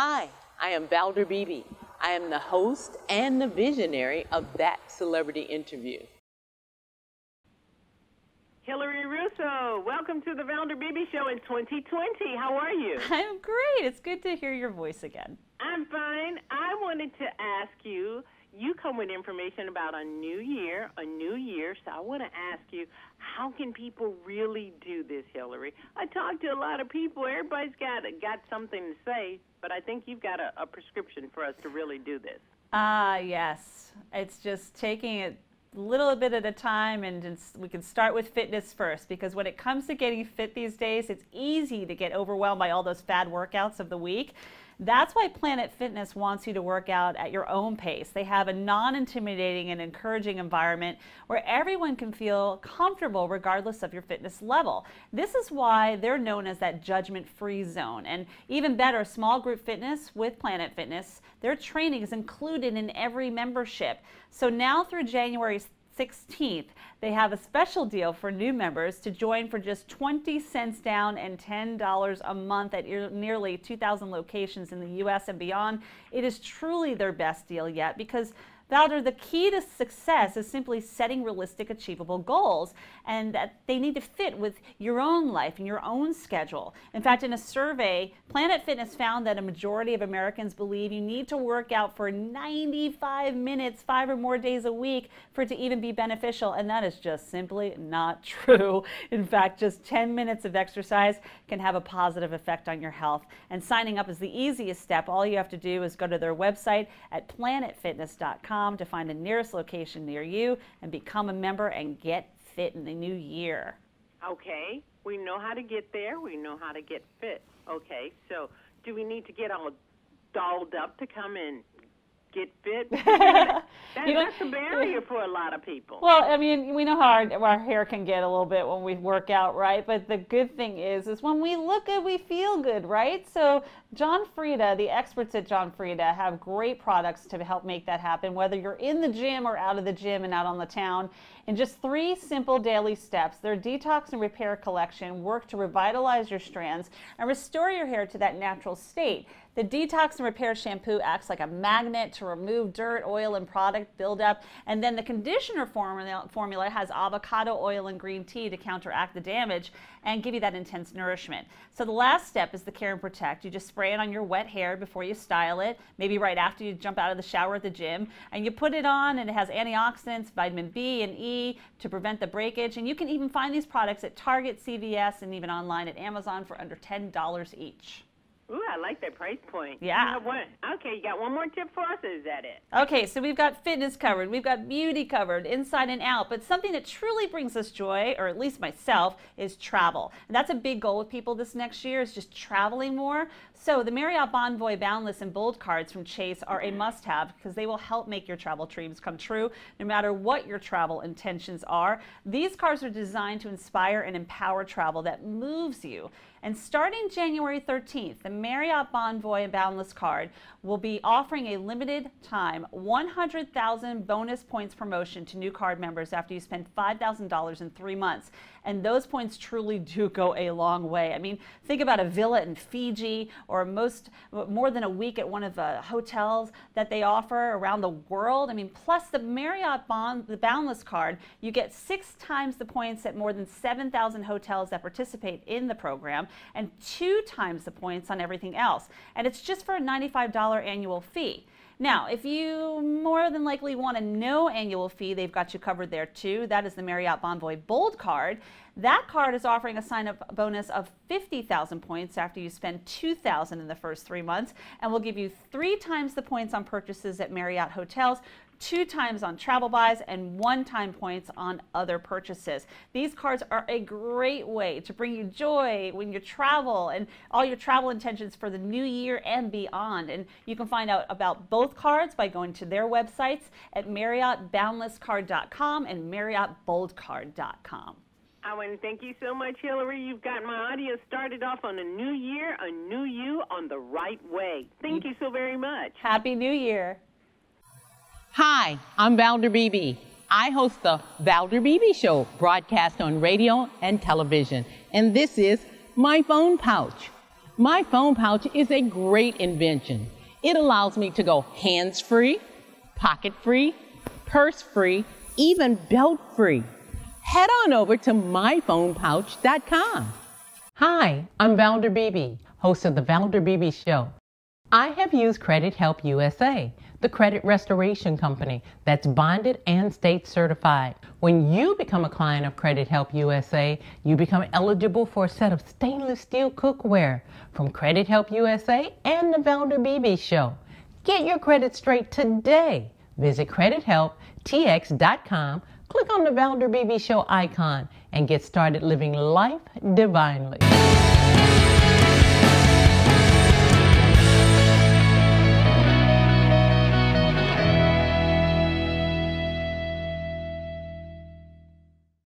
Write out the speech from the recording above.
Hi, I am Valder Beebe. I am the host and the visionary of that celebrity interview. Hillary Russo, welcome to the Valder Beebe Show in 2020. How are you? I'm great. It's good to hear your voice again. I'm fine. I wanted to ask you you come with information about a new year, a new year. So I want to ask you, how can people really do this, Hillary? I talk to a lot of people. Everybody's got got something to say, but I think you've got a, a prescription for us to really do this. Ah, uh, yes. It's just taking it little bit at a time and we can start with fitness first because when it comes to getting fit these days it's easy to get overwhelmed by all those fad workouts of the week that's why Planet Fitness wants you to work out at your own pace. They have a non intimidating and encouraging environment where everyone can feel comfortable regardless of your fitness level. This is why they're known as that judgment free zone. And even better, small group fitness with Planet Fitness, their training is included in every membership. So now through January 16th. They have a special deal for new members to join for just 20 cents down and $10 a month at nearly 2,000 locations in the U.S. and beyond. It is truly their best deal yet because Valder, the key to success is simply setting realistic, achievable goals, and that they need to fit with your own life and your own schedule. In fact, in a survey, Planet Fitness found that a majority of Americans believe you need to work out for 95 minutes, five or more days a week, for it to even be beneficial, and that is just simply not true. In fact, just 10 minutes of exercise can have a positive effect on your health, and signing up is the easiest step. All you have to do is go to their website at planetfitness.com to find the nearest location near you and become a member and get fit in the new year. Okay, we know how to get there, we know how to get fit. Okay, so do we need to get all dolled up to come and get fit? that's a barrier for a lot of people. Well, I mean, we know how our, our hair can get a little bit when we work out, right? But the good thing is, is when we look good, we feel good, right? So John Frieda, the experts at John Frieda have great products to help make that happen, whether you're in the gym or out of the gym and out on the town. In just three simple daily steps, their detox and repair collection work to revitalize your strands and restore your hair to that natural state. The Detox and Repair Shampoo acts like a magnet to remove dirt, oil, and product buildup. And then the conditioner formula has avocado oil and green tea to counteract the damage and give you that intense nourishment. So the last step is the Care and Protect. You just spray it on your wet hair before you style it, maybe right after you jump out of the shower at the gym. And you put it on, and it has antioxidants, vitamin B and E to prevent the breakage. And you can even find these products at Target, CVS, and even online at Amazon for under $10 each. Ooh, I like that price point. Yeah. Okay, you got one more tip for us, is that it? Okay, so we've got fitness covered, we've got beauty covered, inside and out, but something that truly brings us joy, or at least myself, is travel. And that's a big goal with people this next year, is just traveling more. So the Marriott Bonvoy Boundless and Bold cards from Chase are a must have because they will help make your travel dreams come true, no matter what your travel intentions are. These cards are designed to inspire and empower travel that moves you. And starting January 13th, the Marriott Bonvoy Boundless card will be offering a limited time 100,000 bonus points promotion to new card members after you spend $5,000 in three months. And those points truly do go a long way. I mean, think about a villa in Fiji or most more than a week at one of the hotels that they offer around the world. I mean, plus the Marriott bond, the Boundless card, you get six times the points at more than 7,000 hotels that participate in the program and two times the points on everything else. And it's just for a $95 annual fee. Now, if you more than likely want a no annual fee, they've got you covered there too. That is the Marriott Bonvoy Bold card. That card is offering a sign up bonus of 50,000 points after you spend 2,000 in the first three months and will give you three times the points on purchases at Marriott hotels, two times on travel buys, and one time points on other purchases. These cards are a great way to bring you joy when you travel and all your travel intentions for the new year and beyond. And you can find out about both cards by going to their websites at MarriottBoundlessCard.com and MarriottBoldCard.com. I want to thank you so much, Hillary. You've got my audio started off on a new year, a new you on the right way. Thank you so very much. Happy New Year. Hi, I'm Valder Beebe. I host the Valder Beebe Show, broadcast on radio and television. And this is my phone pouch. My phone pouch is a great invention. It allows me to go hands free, pocket free, purse free, even belt free head on over to myphonepouch.com. Hi, I'm Valder Beebe, host of The Valder Beebe Show. I have used Credit Help USA, the credit restoration company that's bonded and state certified. When you become a client of Credit Help USA, you become eligible for a set of stainless steel cookware from Credit Help USA and the Valder Beebe Show. Get your credit straight today. Visit credithelptx.com click on the Valder BB Show icon and get started living life divinely.